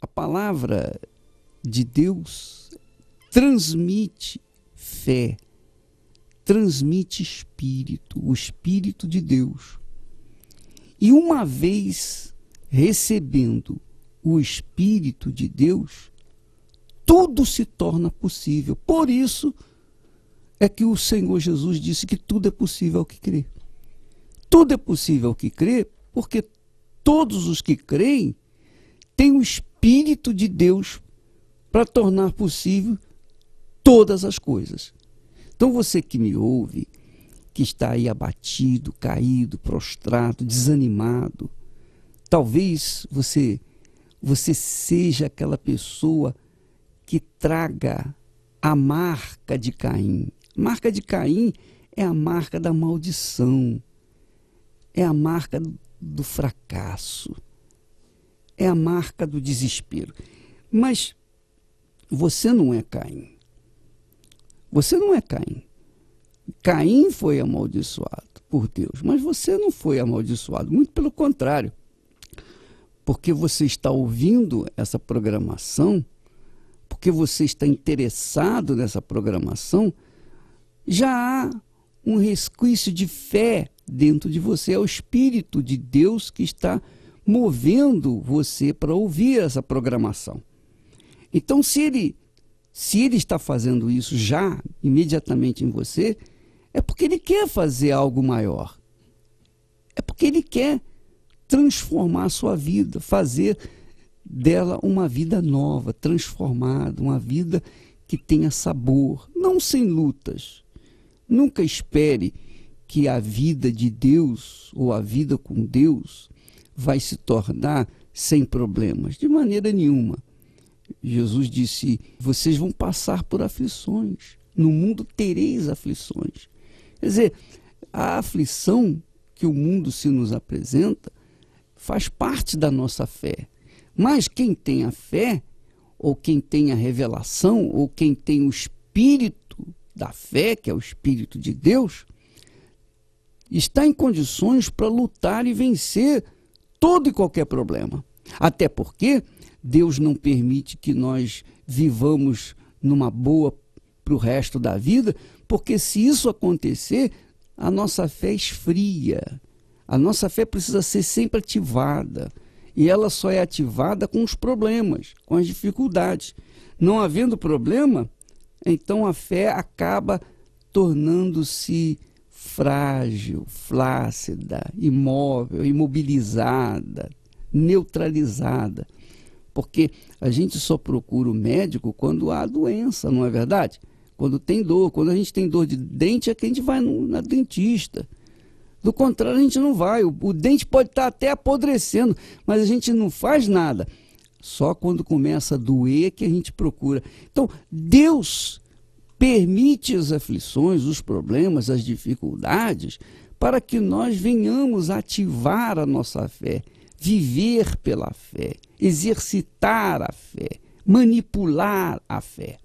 a palavra de Deus transmite fé, transmite espírito, o espírito de Deus. E uma vez recebendo o espírito de Deus, tudo se torna possível. Por isso é que o Senhor Jesus disse que tudo é possível ao que crê. Tudo é possível ao que crê, porque todos os que creem têm o espírito Espírito de Deus para tornar possível todas as coisas. Então você que me ouve, que está aí abatido, caído, prostrado, desanimado, talvez você você seja aquela pessoa que traga a marca de Caim. marca de Caim é a marca da maldição, é a marca do fracasso é a marca do desespero. Mas você não é Caim. Você não é Caim. Caim foi amaldiçoado por Deus, mas você não foi amaldiçoado, muito pelo contrário. Porque você está ouvindo essa programação, porque você está interessado nessa programação, já há um resquício de fé dentro de você, é o Espírito de Deus que está movendo você para ouvir essa programação. Então, se ele, se ele está fazendo isso já imediatamente em você, é porque ele quer fazer algo maior. É porque ele quer transformar a sua vida, fazer dela uma vida nova, transformada, uma vida que tenha sabor, não sem lutas. Nunca espere que a vida de Deus ou a vida com Deus vai se tornar sem problemas, de maneira nenhuma. Jesus disse: Vocês vão passar por aflições, no mundo tereis aflições. Quer dizer, a aflição que o mundo se nos apresenta faz parte da nossa fé. Mas quem tem a fé, ou quem tem a revelação, ou quem tem o espírito da fé, que é o espírito de Deus, está em condições para lutar e vencer todo e qualquer problema. Até porque Deus não permite que nós vivamos numa boa para o resto da vida, porque se isso acontecer, a nossa fé esfria. A nossa fé precisa ser sempre ativada. E ela só é ativada com os problemas, com as dificuldades. Não havendo problema, então a fé acaba tornando-se frágil, flácida, imóvel, imobilizada, neutralizada. Porque a gente só procura o médico quando há doença, não é verdade? Quando tem dor, quando a gente tem dor de dente é que a gente vai no, na dentista. Do contrário, a gente não vai. O, o dente pode estar tá até apodrecendo, mas a gente não faz nada. Só quando começa a doer que a gente procura. Então, Deus permite as aflições, os problemas, as dificuldades, para que nós venhamos ativar a nossa fé, viver pela fé, exercitar a fé, manipular a fé.